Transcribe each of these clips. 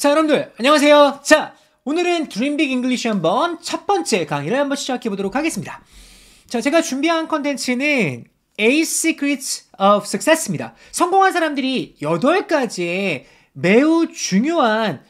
자, 여러분들, 안녕하세요. 자, 오늘은 드림빅 잉글리쉬 한번 첫 번째 강의를 한번 시작해 보도록 하겠습니다. 자, 제가 준비한 컨텐츠는 A Secrets of Success입니다. 성공한 사람들이 8가지의 매우 중요한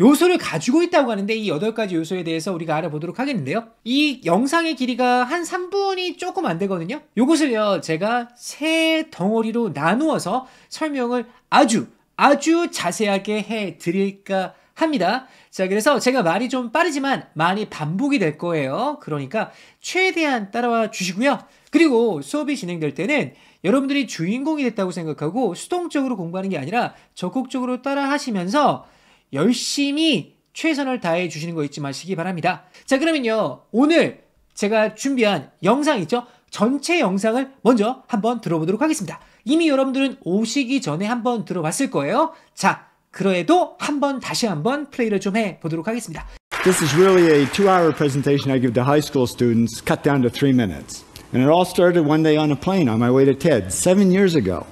요소를 가지고 있다고 하는데 이 8가지 요소에 대해서 우리가 알아보도록 하겠는데요. 이 영상의 길이가 한 3분이 조금 안 되거든요. 요것을요, 제가 세 덩어리로 나누어서 설명을 아주 아주 자세하게 해 드릴까 합니다. 자, 그래서 제가 말이 좀 빠르지만 많이 반복이 될 거예요. 그러니까 최대한 따라와 주시고요. 그리고 수업이 진행될 때는 여러분들이 주인공이 됐다고 생각하고 수동적으로 공부하는 게 아니라 적극적으로 따라 하시면서 열심히 최선을 다해 주시는 거 잊지 마시기 바랍니다. 자, 그러면요. 오늘 제가 준비한 영상 있죠? 전체 영상을 먼저 한번 들어보도록 하겠습니다. 이미 여러분들은 오시기 전에 한번 들어봤을 거예요. 자, 그래도 한번 다시 한번 플레이를 좀 보도록 하겠습니다. This is really a two-hour presentation I give to high school students, cut down to three minutes. And it all started one day on a plane on my way to TED seven years ago.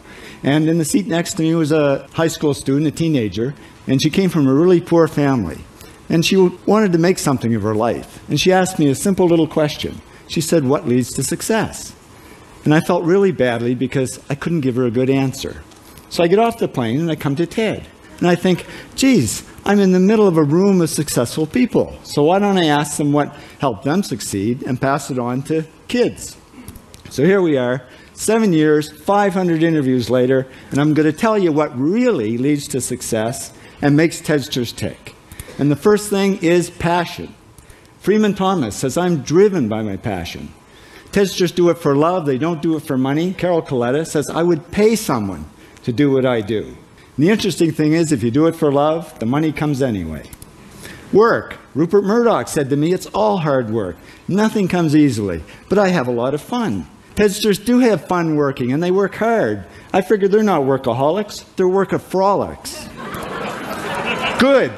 And in the seat next to me was a high school student, a teenager, and she came from a really poor family. And she wanted to make something of her life. And she asked me a simple little question. She said, What leads to success? And I felt really badly because I couldn't give her a good answer. So I get off the plane and I come to Ted. And I think, geez, I'm in the middle of a room of successful people. So why don't I ask them what helped them succeed and pass it on to kids? So here we are, seven years, 500 interviews later, and I'm going to tell you what really leads to success and makes Tedsters tick. And the first thing is passion. Freeman Thomas says, I'm driven by my passion. Tisters do it for love, they don't do it for money. Carol Coletta says, I would pay someone to do what I do. And the interesting thing is, if you do it for love, the money comes anyway. Work. Rupert Murdoch said to me, it's all hard work. Nothing comes easily, but I have a lot of fun. Pedsters do have fun working, and they work hard. I figure they're not workaholics, they're work of frolics. Good.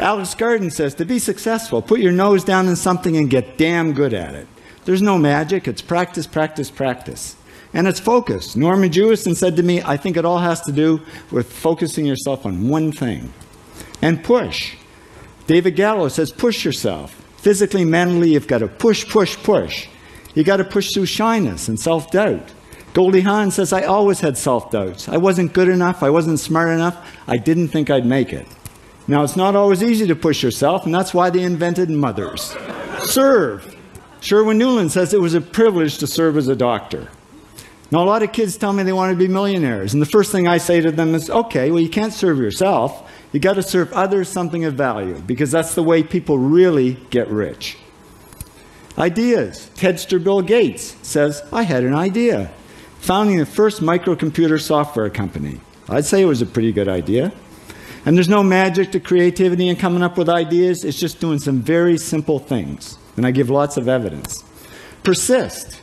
Alex Garden says, to be successful, put your nose down in something and get damn good at it. There's no magic. It's practice, practice, practice. And it's focus. Norman Jewison said to me, I think it all has to do with focusing yourself on one thing. And push. David Gallo says, push yourself. Physically, mentally, you've got to push, push, push. You got to push through shyness and self doubt. Goldie Hawn says, I always had self doubts. I wasn't good enough. I wasn't smart enough. I didn't think I'd make it. Now, it's not always easy to push yourself, and that's why they invented mothers. Serve. Sherwin Newland says it was a privilege to serve as a doctor. Now, a lot of kids tell me they want to be millionaires, and the first thing I say to them is, okay, well, you can't serve yourself. You got to serve others something of value because that's the way people really get rich. Ideas. Tedster Bill Gates says, I had an idea. Founding the first microcomputer software company. I'd say it was a pretty good idea. And there's no magic to creativity and coming up with ideas, it's just doing some very simple things. And I give lots of evidence. Persist.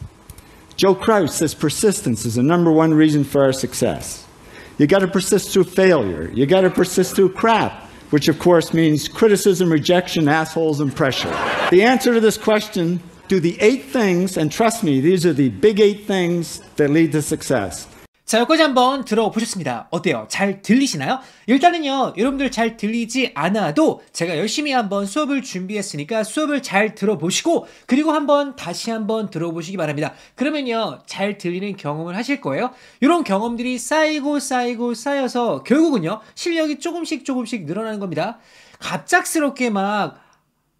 Joe Kraus says persistence is the number one reason for our success. You got to persist through failure. You got to persist through crap, which of course means criticism, rejection, assholes, and pressure. the answer to this question do the eight things, and trust me, these are the big eight things that lead to success. 자, 여기까지 한번 들어보셨습니다. 어때요? 잘 들리시나요? 일단은요, 여러분들 잘 들리지 않아도 제가 열심히 한번 수업을 준비했으니까 수업을 잘 들어보시고, 그리고 한번 다시 한번 들어보시기 바랍니다. 그러면요, 잘 들리는 경험을 하실 거예요. 이런 경험들이 쌓이고 쌓이고 쌓여서 결국은요, 실력이 조금씩 조금씩 늘어나는 겁니다. 갑작스럽게 막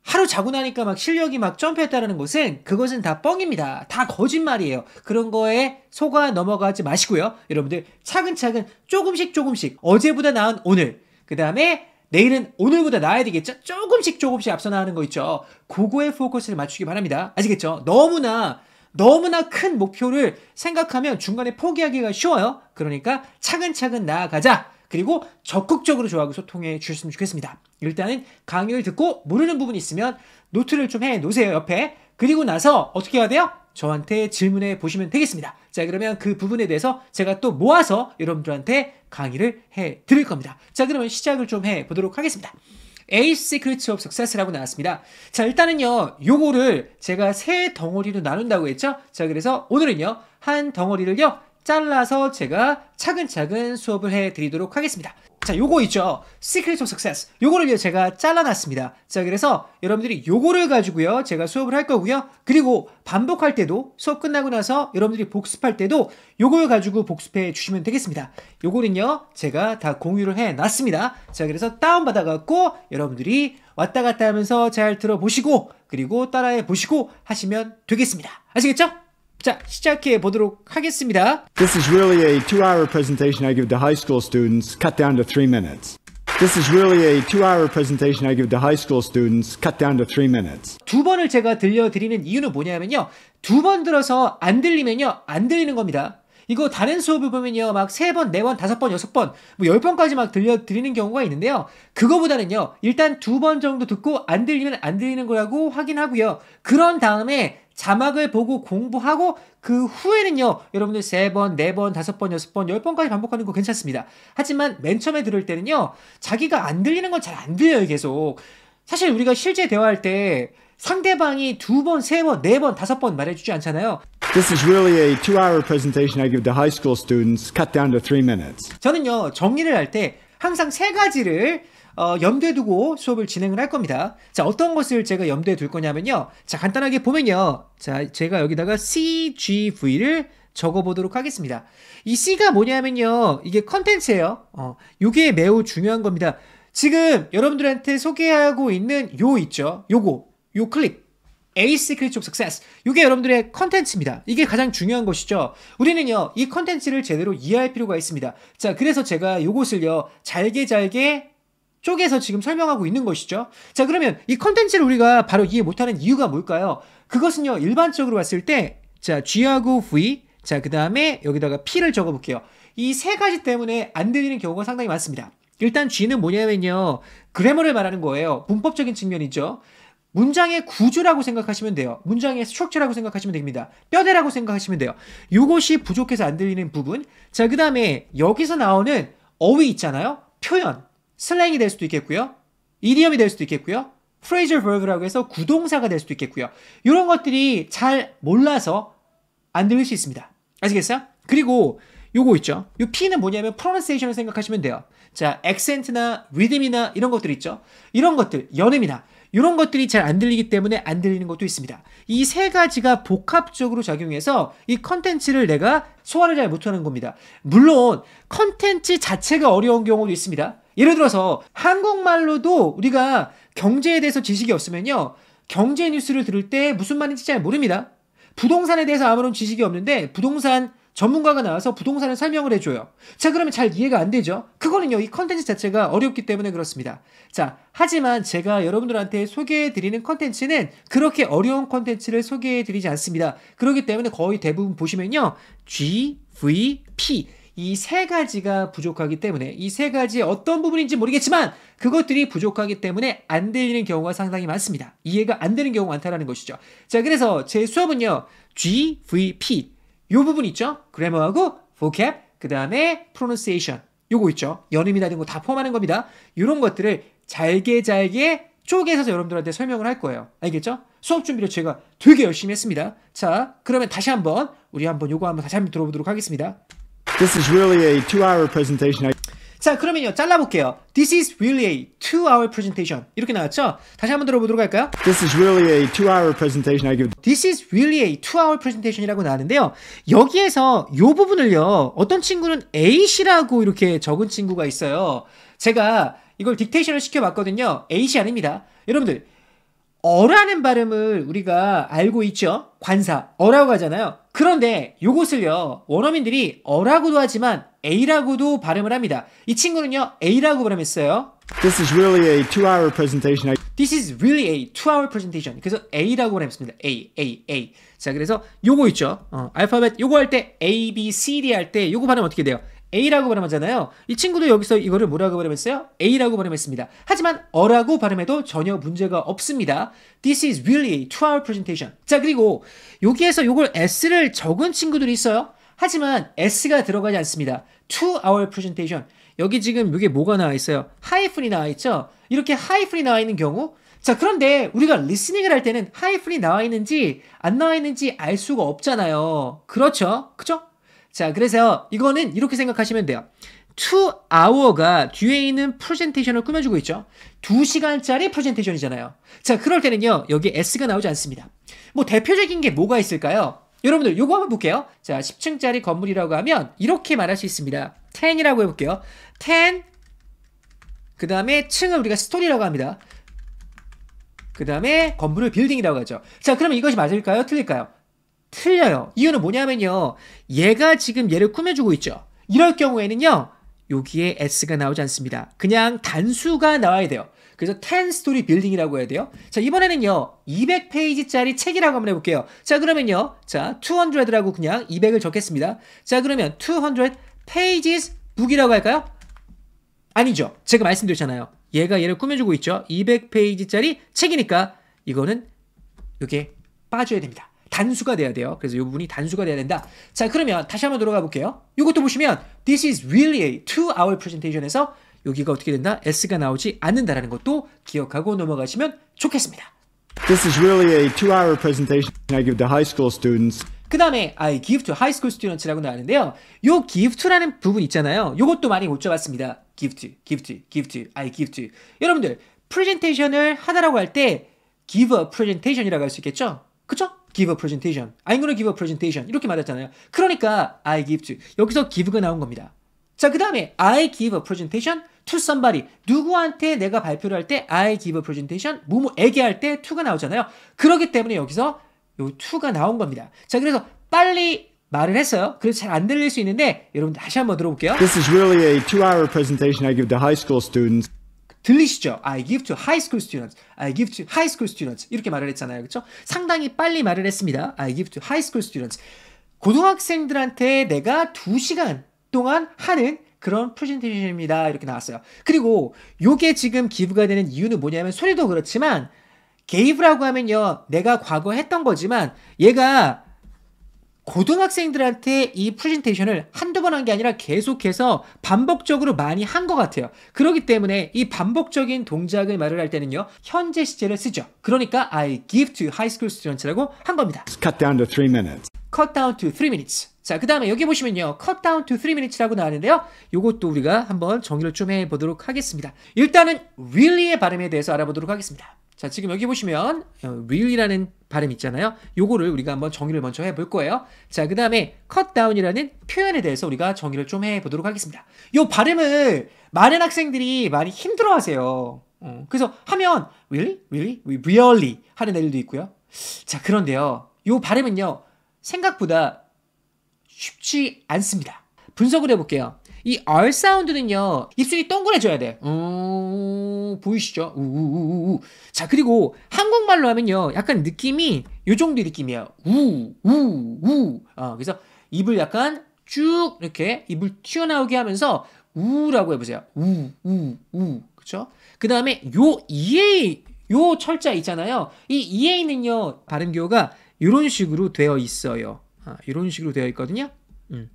하루 자고 나니까 막 실력이 막 점프했다라는 것은 그것은 다 뻥입니다. 다 거짓말이에요. 그런 거에 속아 넘어가지 마시고요. 여러분들 차근차근 조금씩 조금씩 어제보다 나은 오늘, 그 다음에 내일은 오늘보다 나아야 되겠죠? 조금씩 조금씩 앞서 나가는 거 있죠. 그거에 포커스를 맞추기 바랍니다. 아시겠죠? 너무나 너무나 큰 목표를 생각하면 중간에 포기하기가 쉬워요. 그러니까 차근차근 나아가자. 그리고 적극적으로 저하고 소통해 주셨으면 좋겠습니다. 일단은 강의를 듣고 모르는 부분이 있으면 노트를 좀 해 놓으세요, 옆에. 그리고 나서 어떻게 해야 돼요? 저한테 질문해 보시면 되겠습니다. 자, 그러면 그 부분에 대해서 제가 또 모아서 여러분들한테 강의를 해 드릴 겁니다. 자, 그러면 시작을 좀 해 보도록 하겠습니다. A Secrets of Success라고 나왔습니다. 자, 일단은요, 요거를 제가 세 덩어리로 나눈다고 했죠? 자, 그래서 오늘은요, 한 덩어리를요, 잘라서 제가 차근차근 수업을 해드리도록 하겠습니다. 자, 요거 있죠. Secret of Success. 요거를 제가 잘라놨습니다. 자, 그래서 여러분들이 요거를 가지고요. 제가 수업을 할 거고요. 그리고 반복할 때도 수업 끝나고 나서 여러분들이 복습할 때도 요거를 가지고 복습해 주시면 되겠습니다. 요거는요. 제가 다 공유를 해 놨습니다. 자, 그래서 다운받아 갖고 여러분들이 왔다 갔다 하면서 잘 들어보시고 그리고 따라해 보시고 하시면 되겠습니다. 아시겠죠? 자, 시작해 보도록 하겠습니다. This is really a two-hour presentation I give to high school students, cut down to three minutes. This is really a two-hour presentation I give to high school students, cut down to three minutes. 두 번을 제가 들려드리는 이유는 뭐냐면요. 두 번 들어서 안 들리면요. 안 들리는 겁니다. 이거 다른 수업을 보면요. 막 세 번, 네 번, 다섯 번, 여섯 번, 뭐 열 번까지 막 들려드리는 경우가 있는데요. 그거보다는요. 일단 두 번 정도 듣고 안 들리면 안 들리는 거라고 확인하고요. 그런 다음에 자막을 보고 공부하고 그 후에는요, 여러분들 세 번, 네 번, 다섯 번, 여섯 번, 열 번까지 반복하는 거 괜찮습니다. 하지만 맨 처음에 들을 때는요, 자기가 안 들리는 건 잘 안 들려요, 계속. 사실 우리가 실제 대화할 때 상대방이 두 번, 세 번, 네 번, 다섯 번 말해주지 않잖아요. This is really a two-hour presentation I give to high school students, cut down to three minutes. 저는요 정리를 할 때 항상 세 가지를 어, 염두에 두고 수업을 진행을 할 겁니다. 자, 어떤 것을 제가 염두에 둘 거냐면요. 자, 간단하게 보면요. 자, 제가 여기다가 CGV를 적어보도록 하겠습니다. 이 C가 뭐냐면요. 이게 컨텐츠예요. 어, 요게 매우 중요한 겁니다. 지금 여러분들한테 소개하고 있는 요 있죠. 요거, 요 클립. 에이스 클리쪽 석세스 이게 여러분들의 컨텐츠입니다 이게 가장 중요한 것이죠 우리는요 이 컨텐츠를 제대로 이해할 필요가 있습니다 자 그래서 제가 요것을요 잘게 잘게 쪽에서 지금 설명하고 있는 것이죠. 자, 그러면 이 컨텐츠를 우리가 바로 이해 못하는 이유가 뭘까요? 그것은요, 일반적으로 봤을 때, 자, G하고 V, 자, 그 다음에 여기다가 P를 적어볼게요. 이 세 가지 때문에 안 들리는 경우가 상당히 많습니다. 일단 G는 뭐냐면요, 그래머를 말하는 거예요. 문법적인 측면이죠. 문장의 구조라고 생각하시면 돼요. 문장의 스트럭처라고 생각하시면 됩니다. 뼈대라고 생각하시면 돼요. 이것이 부족해서 안 들리는 부분. 자, 그 다음에 여기서 나오는 어휘 있잖아요. 표현. 슬랭이 될 수도 있겠고요. 이디엄이 될 수도 있겠고요. 프레이저 버그라고 해서 구동사가 될 수도 있겠고요. 이런 것들이 잘 몰라서 안 들릴 수 있습니다. 아시겠어요? 그리고 요거 있죠. 요 P는 뭐냐면 프로나세이션을 생각하시면 돼요. 자, 액센트나 리듬이나 이런 것들 있죠. 이런 것들, 연음이나 이런 것들이 잘 안 들리기 때문에 안 들리는 것도 있습니다. 이 세 가지가 복합적으로 작용해서 이 컨텐츠를 내가 소화를 잘 못하는 겁니다. 물론 컨텐츠 자체가 어려운 경우도 있습니다. 예를 들어서 한국말로도 우리가 경제에 대해서 지식이 없으면요. 경제 뉴스를 들을 때 무슨 말인지 잘 모릅니다. 부동산에 대해서 아무런 지식이 없는데 부동산 전문가가 나와서 부동산을 설명을 해줘요. 자, 그러면 잘 이해가 안 되죠? 그거는요, 이 컨텐츠 자체가 어렵기 때문에 그렇습니다. 자, 하지만 제가 여러분들한테 소개해드리는 컨텐츠는 그렇게 어려운 컨텐츠를 소개해드리지 않습니다. 그렇기 때문에 거의 대부분 보시면요, GVP. 이세 가지가 부족하기 때문에 이 세 가지의 어떤 부분인지 모르겠지만 그것들이 부족하기 때문에 안 들리는 경우가 상당히 많습니다. 이해가 안 되는 경우가 많다는 것이죠. 자, 그래서 제 수업은요. GVP 요 부분 있죠? 그래머하고 vocab 그다음에 pronunciation 요거 있죠? 연음이라든 거다 포함하는 겁니다. 요런 것들을 잘게 잘게 쪼개서 여러분들한테 설명을 할 거예요. 알겠죠? 수업 준비를 제가 되게 열심히 했습니다. 자, 그러면 다시 한번 우리 한번 요거 한번 다시 한번 들어보도록 하겠습니다. This is really a two-hour presentation. 자 그러면요 잘라볼게요 This is really a two-hour presentation 이렇게 나왔죠? 다시 한번 들어보도록 할까요? This is really a two-hour presentation I give This is really a two-hour presentation이라고 나왔는데요 여기에서 이 부분을요 어떤 친구는 A씨라고 이렇게 적은 친구가 있어요 제가 이걸 딕테이션을 시켜봤거든요 A씨 아닙니다 여러분들 어라는 발음을 우리가 알고 있죠. 관사 어라고 하잖아요. 그런데 이것을요 원어민들이 어라고도 하지만 A라고도 발음을 합니다. 이 친구는요 A라고 발음했어요. This is really a two-hour presentation. This is really a two-hour presentation. 그래서 A라고 발음했습니다. A, A, A. 자, 그래서 요거 있죠. 어, 알파벳 요거 할 때 A, B, C, D 할 때 요거 발음 어떻게 돼요? A라고 발음하잖아요. 이 친구도 여기서 이거를 뭐라고 발음했어요? A라고 발음했습니다. 하지만 어라고 발음해도 전혀 문제가 없습니다. This is really a to w h our presentation. 자, 그리고 여기에서 요걸 S를 적은 친구들이 있어요. 하지만 S가 들어가지 않습니다. to w h our presentation. 여기 지금 이게 뭐가 나와 있어요? 하이픈이 나와 있죠? 이렇게 하이픈이 나와 있는 경우 자 그런데 우리가 리스닝을 할 때는 하이픈이 나와 있는지 안 나와 있는지 알 수가 없잖아요. 그렇죠? 그죠? 자, 그래서 이거는 이렇게 생각하시면 돼요. 2 o hour가 뒤에 있는 프레젠테이션을 꾸며주고 있죠. 2시간짜리 프레젠테이션이잖아요. 자, 그럴 때는요. 여기 S가 나오지 않습니다. 뭐 대표적인 게 뭐가 있을까요? 여러분들 요거 한번 볼게요. 자, 10층짜리 건물이라고 하면 이렇게 말할 수 있습니다. 10이라고 해볼게요. 10, 그 다음에 층을 우리가 스토리라고 합니다. 그 다음에 건물을 빌딩이라고 하죠. 자, 그러면 이것이 맞을까요? 틀릴까요? 틀려요. 이유는 뭐냐면요. 얘가 지금 얘를 꾸며주고 있죠. 이럴 경우에는요. 여기에 s가 나오지 않습니다. 그냥 단수가 나와야 돼요. 그래서 10스토리 빌딩이라고 해야 돼요. 자, 이번에는요. 200페이지짜리 책이라고 한번 해볼게요. 자, 그러면요. 자, 200라고 그냥 200을 적겠습니다. 자, 그러면 200 pages book이라고 할까요? 아니죠. 제가 말씀드렸잖아요. 얘가 얘를 꾸며주고 있죠. 200페이지짜리 책이니까 이거는 이게 빠져야 됩니다. 단수가 돼야 돼요. 그래서 이 부분이 단수가 돼야 된다. 자, 그러면 다시 한번 돌아가 볼게요. 이것도 보시면 this is really a two-hour presentation에서 여기가 어떻게 된다? s가 나오지 않는다라는 것도 기억하고 넘어가시면 좋겠습니다. This is really a two-hour presentation I give to high school students. 그 다음에 I give to high school students라고 나왔는데요. 요 give to라는 부분 있잖아요. 요것도 많이 못 잡았습니다. give to, give to, give to, I give to. 여러분들, 프레젠테이션을 하다라고 할 때 give a presentation이라고 할 수 있겠죠? 그쵸? give a presentation. I'm gonna give a presentation. 이렇게 말했잖아요. 그러니까 I give to. 여기서 give가 나온 겁니다. 자, 그 다음에 I give a presentation to somebody. 누구한테 내가 발표를 할 때 I give a presentation, 뭐뭐에게 할 때 to가 나오잖아요. 그러기 때문에 여기서 요 to가 나온 겁니다. 자, 그래서 빨리 말을 했어요. 그래서 잘 안 들릴 수 있는데 여러분 다시 한번 들어볼게요. This is really a two-hour presentation I give to high school students. 들리시죠? I give to high school students. I give to high school students. 이렇게 말을 했잖아요. 그렇죠? 상당히 빨리 말을 했습니다. I give to high school students. 고등학생들한테 내가 2시간 동안 하는 그런 프레젠테이션입니다. 이렇게 나왔어요. 그리고 요게 지금 기부가 되는 이유는 뭐냐면 소리도 그렇지만 게이브라고 하면요. 내가 과거 했던 거지만 얘가 고등학생들한테 이 프레젠테이션을 한두 번 한 게 아니라 계속해서 반복적으로 많이 한 것 같아요. 그렇기 때문에 이 반복적인 동작을 말을 할 때는요. 현재 시제를 쓰죠. 그러니까 I give to high school students라고 한 겁니다. Cut down to three minutes. Cut down to three minutes. 자, 그 다음에 여기 보시면요. cut down to three minutes라고 나왔는데요. 이것도 우리가 한번 정의를 좀 해보도록 하겠습니다. 일단은 r e l l 의 발음에 대해서 알아보도록 하겠습니다. 자, 지금 여기 보시면 어, w i l l 이라는 발음 있잖아요. 요거를 우리가 한번 정의를 먼저 해볼 거예요. 자, 그 다음에 cut down이라는 표현에 대해서 우리가 정의를 좀 해보도록 하겠습니다. 요 발음을 많은 학생들이 많이 힘들어하세요. 어, 그래서 하면 really, really, really 하는 애들도 있고요. 자, 그런데요. 요 발음은요. 생각보다 쉽지 않습니다. 분석을 해볼게요. 이 R 사운드는요, 입술이 동그래져야 돼. 음, 보이시죠? 우우우우. 자, 그리고 한국말로 하면요, 약간 느낌이 요 정도 느낌이야. 우, 우, 우. 어, 그래서 입을 약간 쭉 이렇게 입을 튀어나오게 하면서 우라고 해보세요. 우, 우, 우. 그쵸? 그 다음에 요 e 요 철자 있잖아요. 이 EA는요, 발음교가 이런 식으로 되어 있어요. 아, 이런 식으로 되어 있거든요. 음.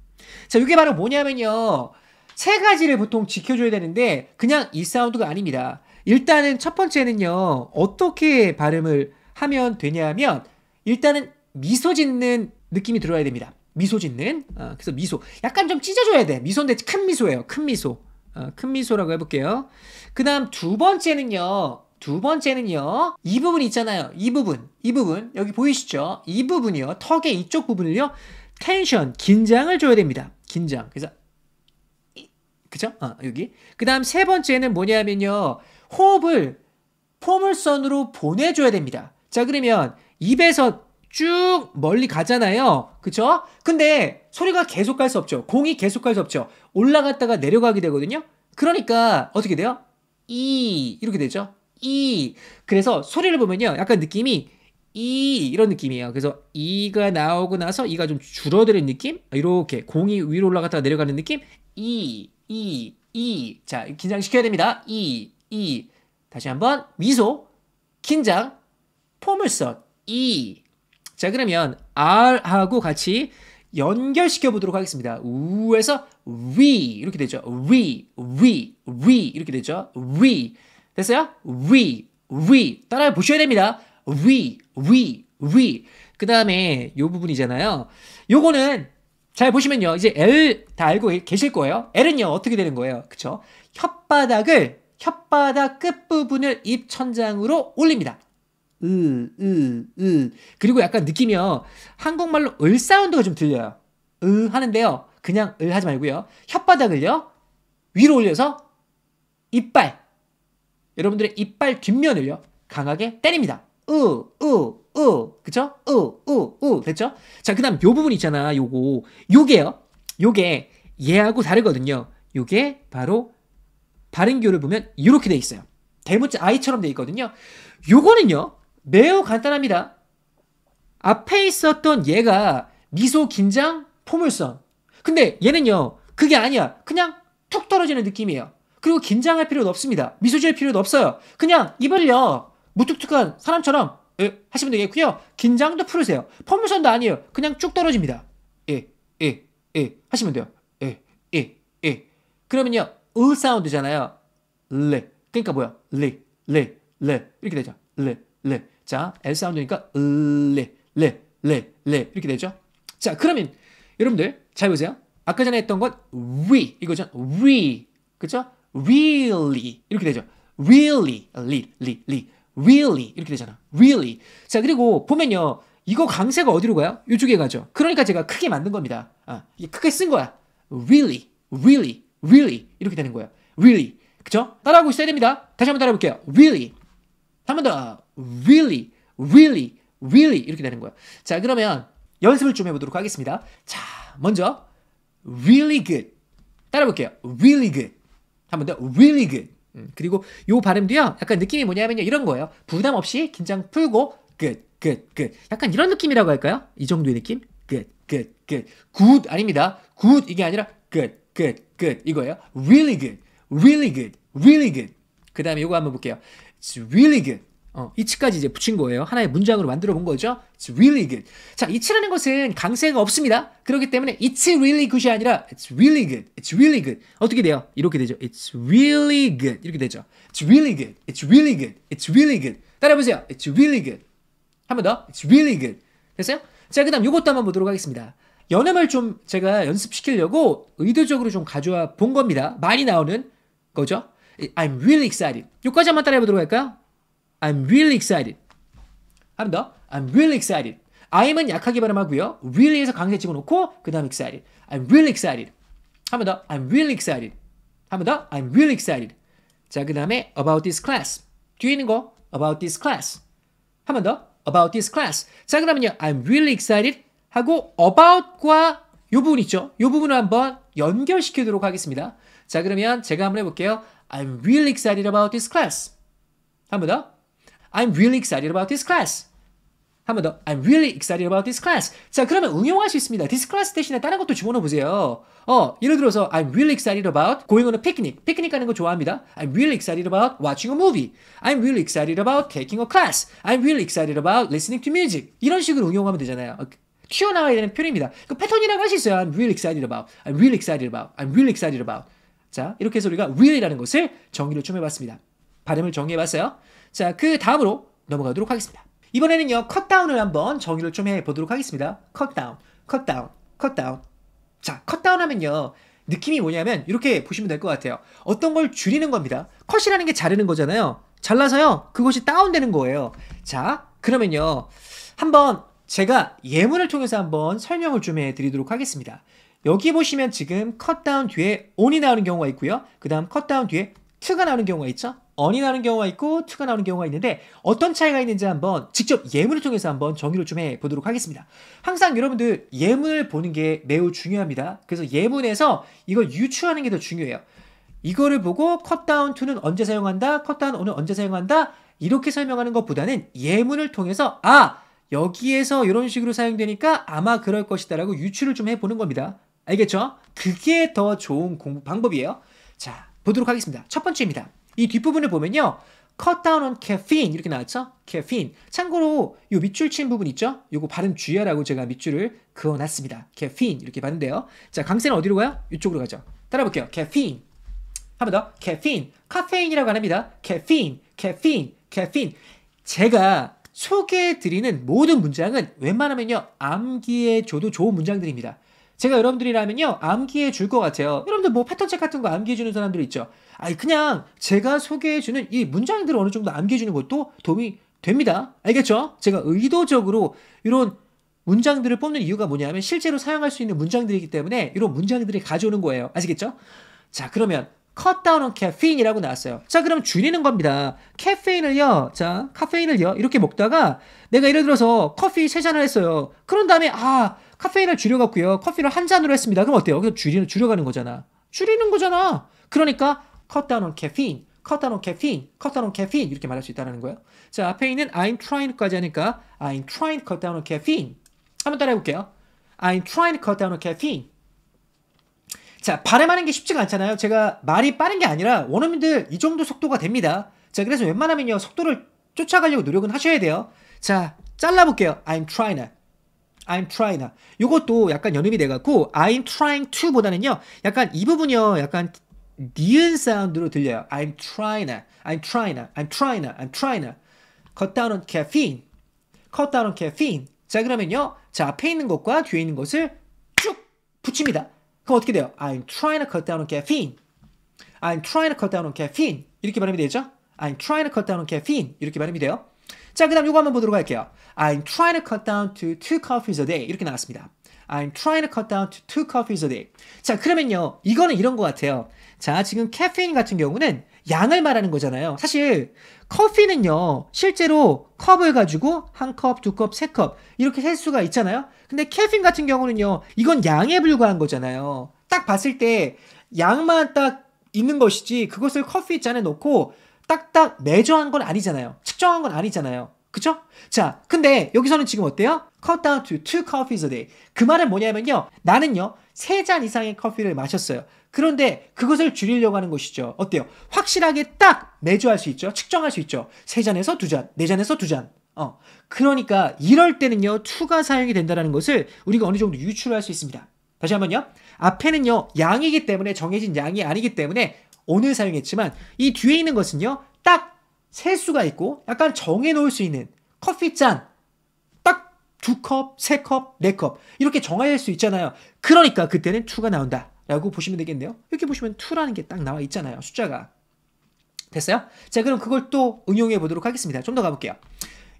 자, 이게 바로 뭐냐면요. 세 가지를 보통 지켜줘야 되는데 그냥 이 사운드가 아닙니다. 일단은 첫 번째는요. 어떻게 발음을 하면 되냐면 일단은 미소 짓는 느낌이 들어야 됩니다. 미소 짓는. 어, 그래서 미소. 약간 좀 찢어줘야 돼. 미소인데 큰 미소예요. 큰 미소. 어, 큰 미소라고 해볼게요. 그 다음 두 번째는요. 두 번째는요. 이 부분 있잖아요. 이 부분. 이 부분. 여기 보이시죠? 이 부분이요. 턱의 이쪽 부분을요. 텐션, 긴장을 줘야 됩니다. 긴장. 그래서 그죠? 어, 여기. 그 다음 세 번째는 뭐냐면요. 호흡을 포물선으로 보내줘야 됩니다. 자, 그러면 입에서 쭉 멀리 가잖아요. 그쵸? 근데 소리가 계속 갈 수 없죠. 공이 계속 갈 수 없죠. 올라갔다가 내려가게 되거든요. 그러니까 어떻게 돼요? 이 이렇게 되죠. 이 그래서 소리를 보면요. 약간 느낌이 이 이런 느낌이에요. 그래서 이가 나오고 나서 이가 좀 줄어드는 느낌? 이렇게 공이 위로 올라갔다가 내려가는 느낌? 이, 이, 이. 자, 긴장시켜야 됩니다. 이, 이. 다시 한번 미소, 긴장, 포물선, 이. 자, 그러면 R하고 같이 연결시켜 보도록 하겠습니다. 우에서 위 이렇게 되죠. 위, 위, 위 이렇게 되죠. 위 됐어요? 위, 위 따라해 보셔야 됩니다. 위, 위, 위. 그 다음에 요 부분이잖아요. 요거는 잘 보시면요. 이제 L 다 알고 계실 거예요. L은요. 어떻게 되는 거예요? 그쵸? 혓바닥을 혓바닥 끝부분을 입천장으로 올립니다. 으, 으, 으. 그리고 약간 느낌이요. 한국말로 을 사운드가 좀 들려요. 으 하는데요. 그냥 을 하지 말고요. 혓바닥을요. 위로 올려서 이빨. 여러분들의 이빨 뒷면을요. 강하게 때립니다. 으, 으, 으, 그쵸? 으, 으, 으, 됐죠? 자, 그 다음 요 부분 있잖아, 요거. 요게요. 요게 얘하고 다르거든요. 요게 바로 발음교를 보면 이렇게 돼 있어요. 대문자 I처럼 돼 있거든요. 요거는요, 매우 간단합니다. 앞에 있었던 얘가 미소, 긴장, 포물선. 근데 얘는요, 그게 아니야. 그냥 툭 떨어지는 느낌이에요. 그리고 긴장할 필요도 없습니다. 미소 지을 필요도 없어요. 그냥 입을요, 무뚝뚝한 사람처럼 예, 하시면 되겠고요. 긴장도 풀으세요. 퍼미션도 아니에요. 그냥 쭉 떨어집니다. 예, 예, 예 하시면 돼요. 예, 예, 예. 그러면요. 을 사운드잖아요. 레. 그러니까 뭐야? 레, 레, 레. 이렇게 되죠. 레, 레. 자, L 사운드니까 레, 레, 레, 레. 이렇게 되죠. 자, 그러면 여러분들 잘 보세요. 아까 전에 했던 것 we 이거죠. we 그죠? really 이렇게 되죠. really, li, li, li. really 이렇게 되잖아. really. 자, 그리고 보면요. 이거 강세가 어디로 가요? 이쪽에 가죠. 그러니까 제가 크게 만든 겁니다. 아, 크게 쓴 거야. really, really, really 이렇게 되는 거예요. really. 그쵸? 따라하고 있어야 됩니다. 다시 한번 따라해 볼게요. really. 한 번 더. really, really, really 이렇게 되는 거예요. 자, 그러면 연습을 좀 해보도록 하겠습니다. 자, 먼저 really good. 따라해 볼게요. really good. 한 번 더. really good. 음, 그리고 요 발음도요. 약간 느낌이 뭐냐면요. 이런 거예요. 부담 없이 긴장 풀고 끝, 끝, 끝. 약간 이런 느낌이라고 할까요? 이 정도의 느낌? 끝, 끝, 끝. good 아닙니다. good 이게 아니라 끝, 끝, 끝 이거예요. really good, really good, really good. 그다음에 요거 한번 볼게요. it's really good. 어, 이치까지 이제 붙인 거예요. 하나의 문장으로 만들어 본 거죠. It's really good. 자, 이치라는 것은 강세가 없습니다. 그렇기 때문에 it's really good이 아니라 it's really good. It's really good. 어떻게 돼요? 이렇게 되죠. It's really good. 이렇게 되죠. It's really good. It's really good. It's really good. 따라해 보세요. It's really good. 한 번 더. It's really good. 됐어요? 자, 그다음 이것도 한번 보도록 하겠습니다. 연음을 좀 제가 연습시키려고 의도적으로 좀 가져와 본 겁니다. 많이 나오는 거죠. I'm really excited. 요까지 한번 따라해 보도록 할까요? I'm really excited. 한 번 더. I'm really excited. I'm은 약하게 발음하고요. Really에서 강세 집어넣고 그 다음 excited. I'm really excited. 한 번 더. I'm really excited. 한 번 더. I'm really excited. 자, 그 다음에 about this class. 뒤에 있는 거 about this class. 한 번 더. about this class. 자, 그러면요. I'm really excited 하고 about과 이 부분 있죠? 이 부분을 한번 연결시키도록 하겠습니다. 자, 그러면 제가 한번 해볼게요. I'm really excited about this class. 한 번 더. I'm really excited about this class. 한 번 더. I'm really excited about this class. 자, 그러면 응용할 수 있습니다. this class 대신에 다른 것도 주문해 보세요. 어, 예를 들어서 I'm really excited about going on a picnic. 피크닉 가는 거 좋아합니다. I'm really excited about watching a movie. I'm really excited about taking a class. I'm really excited about listening to music. 이런 식으로 응용하면 되잖아요. 튀어나와야 되는 표현입니다. 그 패턴이라고 할 수 있어요. I'm really excited about. I'm really excited about. I'm really excited about. 자, 이렇게 해서 우리가 real이라는 것을 정의를 좀 해봤습니다. 발음을 정리해봤어요. 자, 그 다음으로 넘어가도록 하겠습니다. 이번에는요, 컷다운을 한번 정의를 좀 해보도록 하겠습니다. 컷다운, 컷다운, 컷다운. 자, 컷다운 하면요. 느낌이 뭐냐면 이렇게 보시면 될 것 같아요. 어떤 걸 줄이는 겁니다. 컷이라는 게 자르는 거잖아요. 잘라서요. 그것이 다운되는 거예요. 자, 그러면요. 한번 제가 예문을 통해서 한번 설명을 좀 해드리도록 하겠습니다. 여기 보시면 지금 컷다운 뒤에 on이 나오는 경우가 있고요. 그 다음 컷다운 뒤에 to가 나오는 경우가 있죠. 언이 나오는 경우가 있고 투가 나오는 경우가 있는데 어떤 차이가 있는지 한번 직접 예문을 통해서 한번 정의를 좀 해보도록 하겠습니다. 항상 여러분들 예문을 보는 게 매우 중요합니다. 그래서 예문에서 이걸 유추하는 게 더 중요해요. 이거를 보고 컷다운 투는 언제 사용한다, 컷다운 오는 언제 사용한다 이렇게 설명하는 것보다는 예문을 통해서 아 여기에서 이런 식으로 사용되니까 아마 그럴 것이다라고 유추를 좀 해보는 겁니다. 알겠죠? 그게 더 좋은 공부 방법이에요. 자, 보도록 하겠습니다. 첫 번째입니다. 이 뒷부분을 보면요. cut down on caffeine 이렇게 나왔죠? caffeine. 참고로 요 밑줄 친 부분 있죠? 요거 발음 주의하라고 제가 밑줄을 그어놨습니다. caffeine 이렇게 봤는데요. 자, 강세는 어디로 가요? 이쪽으로 가죠. 따라 볼게요. caffeine. 한 번 더. caffeine. 카페인이라고 합니다. caffeine. caffeine. caffeine. 제가 소개해드리는 모든 문장은 웬만하면요. 암기에 줘도 좋은 문장들입니다. 제가 여러분들이라면요 암기해 줄 것 같아요. 여러분들 뭐 패턴 책 같은 거 암기해 주는 사람들 있죠. 아니 그냥 제가 소개해 주는 이 문장들을 어느 정도 암기해 주는 것도 도움이 됩니다. 알겠죠? 제가 의도적으로 이런 문장들을 뽑는 이유가 뭐냐면 실제로 사용할 수 있는 문장들이기 때문에 이런 문장들이 가져오는 거예요. 아시겠죠? 자 그러면 cut down on caffeine이라고 나왔어요. 자, 그럼 줄이는 겁니다. 카페인을요, 자, 카페인을요, 이렇게 먹다가 내가 예를 들어서 커피 3 잔을 했어요. 그런 다음에, 아, 카페인을 줄여갖고요. 커피를 한 잔으로 했습니다. 그럼 어때요? 그래서 줄이는, 줄여가는 거잖아. 줄이는 거잖아. 그러니까 cut down on caffeine, cut down on caffeine, cut down on caffeine 이렇게 말할 수 있다는 거예요. 자, 앞에 있는 I'm trying까지 하니까 I'm trying to cut down on caffeine. 한번 따라 해볼게요. I'm trying to cut down on caffeine. 자, 발음하는 게 쉽지가 않잖아요. 제가 말이 빠른 게 아니라 원어민들 이 정도 속도가 됩니다. 자, 그래서 웬만하면요. 속도를 쫓아가려고 노력은 하셔야 돼요. 자, 잘라볼게요. I'm trying to I'm trying. 이것도 약간 연음이 돼갖고 I'm trying to 보다는요. 약간 이 부분이요. 약간 니은 사운드로 들려요. I'm trying. I'm trying. I'm trying. I'm trying. Cut down on caffeine. Cut down on caffeine. 자 그러면요. 자 앞에 있는 것과 뒤에 있는 것을 쭉 붙입니다. 그럼 어떻게 돼요? I'm trying to cut down on caffeine. I'm trying to cut down on caffeine. 이렇게 발음이 되죠? I'm trying to cut down on caffeine. 이렇게 발음이 돼요. 자, 그 다음 이거 한번 보도록 할게요. I'm trying to cut down to two coffees a day. 이렇게 나왔습니다. I'm trying to cut down to two coffees a day. 자, 그러면요. 이거는 이런 것 같아요. 자, 지금 카페인 같은 경우는 양을 말하는 거잖아요. 사실 커피는요. 실제로 컵을 가지고 한 컵, 두 컵, 세 컵 이렇게 셀 수가 있잖아요. 근데 카페인 같은 경우는요. 이건 양에 불과한 거잖아요. 딱 봤을 때 양만 딱 있는 것이지 그것을 커피 잔에 넣고 딱딱 매저한 건 아니잖아요. 측정한 건 아니잖아요. 그쵸? 자, 근데 여기서는 지금 어때요? cut down to two coffees a day. 그 말은 뭐냐면요. 나는요, 세 잔 이상의 커피를 마셨어요. 그런데 그것을 줄이려고 하는 것이죠. 어때요? 확실하게 딱 매주할 수 있죠. 측정할 수 있죠. 세 잔에서 두 잔, 네 잔에서 두 잔. 어. 그러니까 이럴 때는요, 투가 사용이 된다는 것을 우리가 어느 정도 유추를 할 수 있습니다. 다시 한번요. 앞에는요, 양이기 때문에 정해진 양이 아니기 때문에 오늘 사용했지만 이 뒤에 있는 것은요. 딱 셀 수가 있고 약간 정해놓을 수 있는 커피잔 딱 두 컵, 세 컵, 네 컵 이렇게 정할 수 있잖아요. 그러니까 그때는 2가 나온다. 라고 보시면 되겠네요. 이렇게 보시면 2라는 게 딱 나와 있잖아요. 숫자가. 됐어요? 자, 그럼 그걸 또 응용해 보도록 하겠습니다. 좀 더 가볼게요.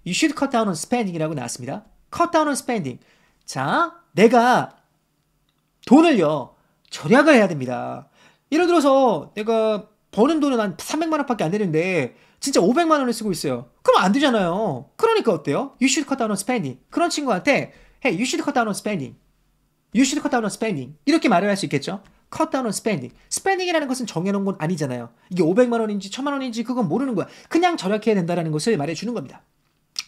You should cut down on spending이라고 나왔습니다. cut down on spending. 자, 내가 돈을요, 절약을 해야 됩니다. 예를 들어서 내가 버는 돈은 한 300만 원밖에 안 되는데 진짜 500만 원을 쓰고 있어요. 그럼 안 되잖아요. 그러니까 어때요? You should cut down on spending. 그런 친구한테 Hey, you should cut down on spending. You should cut down on spending. 이렇게 말을 할 수 있겠죠? cut down on spending. spending이라는 것은 정해놓은 건 아니잖아요. 이게 500만 원인지 1000만 원인지 그건 모르는 거야. 그냥 절약해야 된다는 것을 말해주는 겁니다.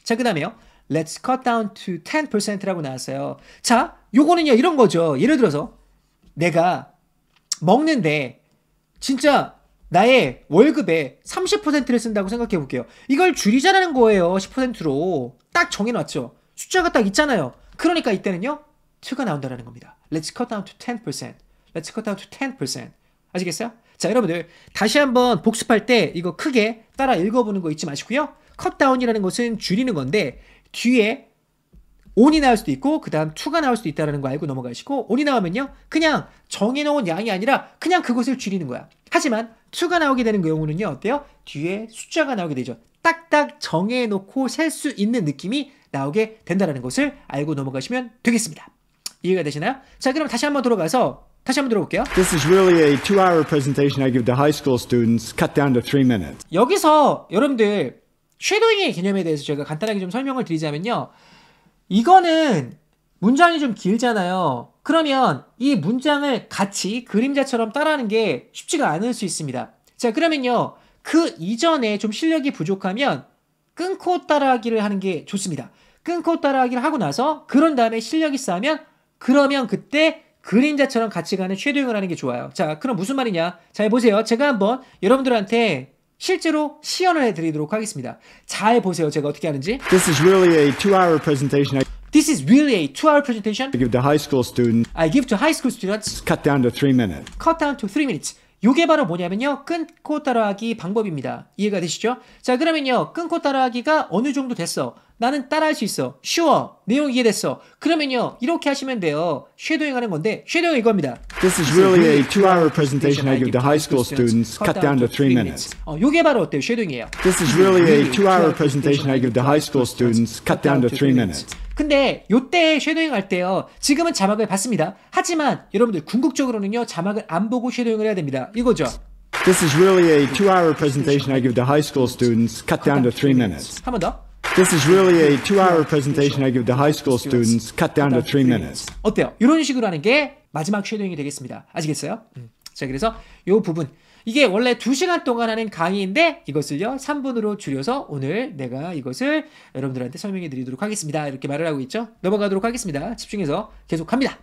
자, 그 다음에요. Let's cut down to 10%라고 나왔어요. 자, 요거는요, 이런 거죠. 예를 들어서 내가 먹는데 진짜 나의 월급의 30%를 쓴다고 생각해 볼게요. 이걸 줄이자라는 거예요. 10%로. 딱 정해놨죠. 숫자가 딱 있잖아요. 그러니까 이때는요. 2가 나온다라는 겁니다. Let's cut down to 10%. Let's cut down to 10%. 아시겠어요? 자, 여러분들 다시 한번 복습할 때 이거 크게 따라 읽어보는 거 잊지 마시고요. cut down이라는 것은 줄이는 건데 뒤에 온이 나올 수도 있고 그 다음 투가 나올 수도 있다는 거 알고 넘어가시고 온이 나오면요 그냥 정해놓은 양이 아니라 그냥 그곳을 줄이는 거야 하지만 투가 나오게 되는 경우는요 그 어때요? 뒤에 숫자가 나오게 되죠 딱딱 정해놓고 셀 수 있는 느낌이 나오게 된다는 것을 알고 넘어가시면 되겠습니다 이해가 되시나요? 자 그럼 다시 한번 돌아가서 다시 한번 들어볼게요. This is really a two-hour presentation I give to high school students, cut down to three minutes. 여기서 여러분들 쉐도잉의 개념에 대해서 제가 간단하게 좀 설명을 드리자면요. 이거는 문장이 좀 길잖아요. 그러면 이 문장을 같이 그림자처럼 따라하는 게 쉽지가 않을 수 있습니다. 자, 그러면요. 그 이전에 좀 실력이 부족하면 끊고 따라하기를 하는 게 좋습니다. 끊고 따라하기를 하고 나서 그런 다음에 실력이 쌓으면 그러면 그때 그림자처럼 같이 가는 쉐도잉을 하는 게 좋아요. 자, 그럼 무슨 말이냐? 잘 보세요. 제가 한번 여러분들한테 실제로 시연을 해드리도록 하겠습니다. 잘 보세요. 제가 어떻게 하는지. This is really a two-hour presentation. This is really a two-hour presentation. I give to high school students. I give to high school students. Cut down to three minutes. Cut down to three minutes. 요게 바로 뭐냐면요. 끊고 따라하기 방법입니다. 이해가 되시죠? 자, 그러면요. 끊고 따라하기가 어느 정도 됐어. 나는 따라할 수 있어. Sure. 내용 이해됐어. 그러면요. 이렇게 하시면 돼요. 쉐도잉 하는 건데 쉐도잉 이겁니다. This is really a two-hour presentation I give to high school students cut down to three minutes. 어, 요게 바로 어때요? 쉐도잉이에요. This is really a two-hour presentation I give to high school students cut down to three minutes. 근데 요때 쉐도잉 할 때요. 지금은 자막을 봤습니다. 하지만 여러분들 궁극적으로는요. 자막을 안 보고 쉐도잉을 해야 됩니다. 이거죠. This is really a two-hour presentation I give to high school students cut down to three minutes. 한번 더. This is really a two-hour presentation I give to high school students, cut down to three minutes. 어때요? 이런 식으로 하는 게 마지막 쉐도잉이 되겠습니다. 아시겠어요? 음. 자, 그래서 이 부분. 이게 원래 2시간 동안 하는 강의인데 이것을요 3분으로 줄여서 오늘 내가 이것을 여러분들한테 설명해 드리도록 하겠습니다 이렇게 말을 하고 있죠 넘어가도록 하겠습니다 집중해서 계속 갑니다